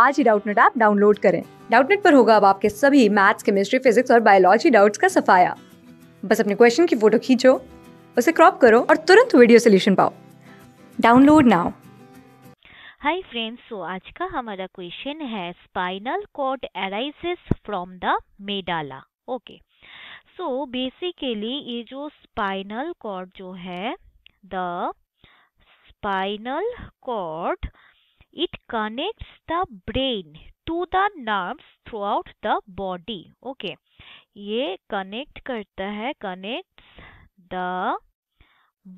आज ही Doubtnut app download करें डाउटनेट पर होगा अब आपके सभी मैथ्स केमिस्ट्री फिजिक्स और बायोलॉजी डाउट्स का सफाया बस अपने क्वेश्चन की फोटो खींचो उसे क्रॉप करो और तुरंत वीडियो सोल्यूशन पाओ download now hi friends so आज का हमारा क्वेश्चन है spinal cord arises from the medulla okay so basically ये जो स्पाइनल कॉर्ड जो है the spinal cord it connects the brain to the nerves throughout the body okay ye connect karta hai connects the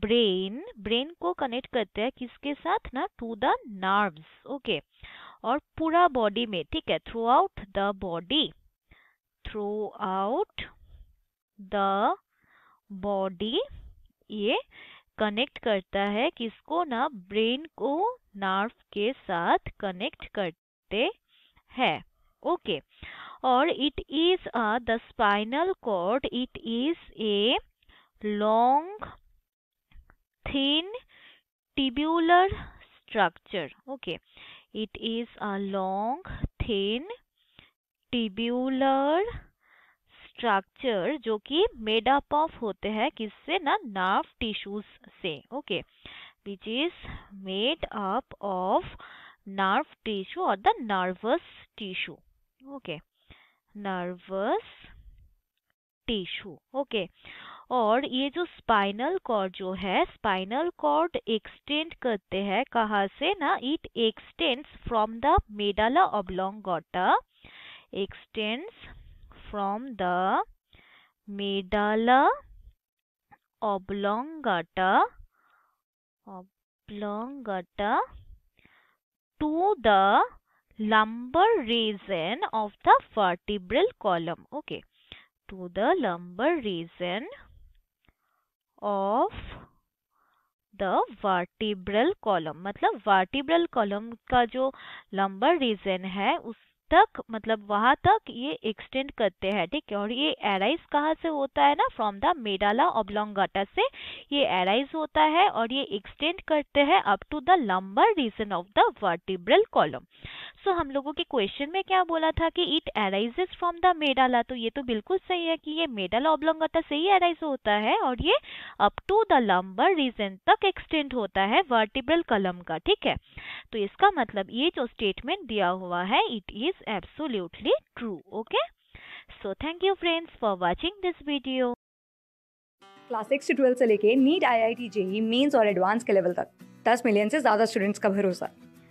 brain brain ko connect karta hai kiske sath na to the nerves okay aur pura body mein theek hai throughout the body throughout the body the body ये connect करता है किसको ना brain को nerve के साथ connect करते हैं ओके और it is uh the spinal cord it is a long thin tubular structure okay it is a long thin tubular structure जो कि मेड अप ऑफ होते हैं किससे ना नर्व टिश्यूज से okay which is made up of nerve tissue और the nervous tissue okay nervous tissue okay और ये जो स्पाइनल कॉर्ड जो है स्पाइनल कॉर्ड एक्सटेंड करते हैं कहा से ना it extends from the medulla oblongata extends from the medulla oblongata oblongata to the lumbar region of the vertebral column okay to the lumbar region of the vertebral column मतलब vertebral column का जो lumbar region है उस तक मतलब वहां तक ये एक्सटेंड करते हैं ठीक है और ये एराइज कहाँ से होता है ना फ्रॉम द मेडाला ऑब्लोंगाटा से ये एराइज होता है और ये एक्सटेंड करते हैं up to the lumbar region of the vertebral column so so, हम लोगों के क्वेश्चन में क्या बोला था कि it arise from the medulla तो ये तो बिल्कुल सही है कि ये मेडाला ऑब्लोंगाटा से ही अराइज होता है और ये up to the lumbar region तक एक्सटेंड होता है वर्टिब्रल कलम का ठीक है तो इसका मतलब ये जो स्टेटमेंट दिया हुआ है it is absolutely true okay so thank you friends for watching this video class six से ट्वेल्थ से लेके NEET I I T JEE mains और एडवांस के लेवल तक दस मिलियन से ज़्यादा स्टूडेंट्स का भरोसा